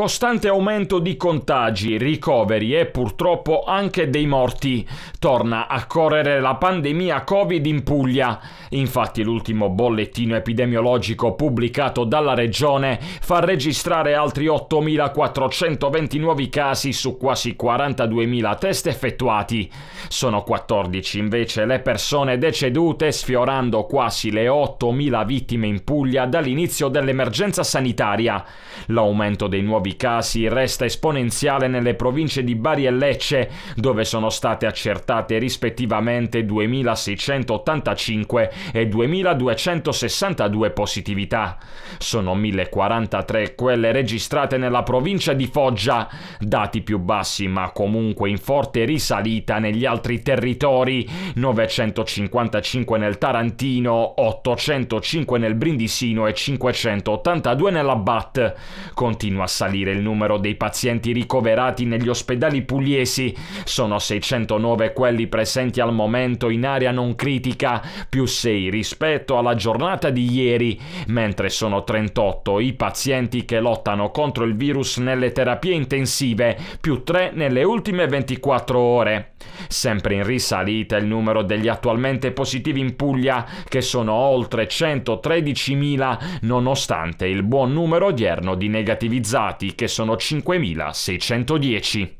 Costante aumento di contagi, ricoveri e purtroppo anche dei morti. Torna a correre la pandemia Covid in Puglia. Infatti l'ultimo bollettino epidemiologico pubblicato dalla regione fa registrare altri 8.420 nuovi casi su quasi 42.000 test effettuati. Sono 14 invece le persone decedute sfiorando quasi le 8.000 vittime in Puglia dall'inizio dell'emergenza sanitaria. L'aumento dei nuovi nuovi casi resta esponenziale nelle province di Bari e Lecce, dove sono state accertate rispettivamente 2685 e 2262 positività. Sono 1043 quelle registrate nella provincia di Foggia, dati più bassi ma comunque in forte risalita negli altri territori, 955 nel Tarantino, 805 nel Brindisino e 582 nella BAT. Continua a salire salire il numero dei pazienti ricoverati negli ospedali pugliesi. Sono 609 quelli presenti al momento in area non critica, più 6 rispetto alla giornata di ieri, mentre sono 38 i pazienti che lottano contro il virus nelle terapie intensive, più 3 nelle ultime 24 ore sempre in risalita il numero degli attualmente positivi in Puglia che sono oltre 113.000 nonostante il buon numero odierno di negativizzati che sono 5.610.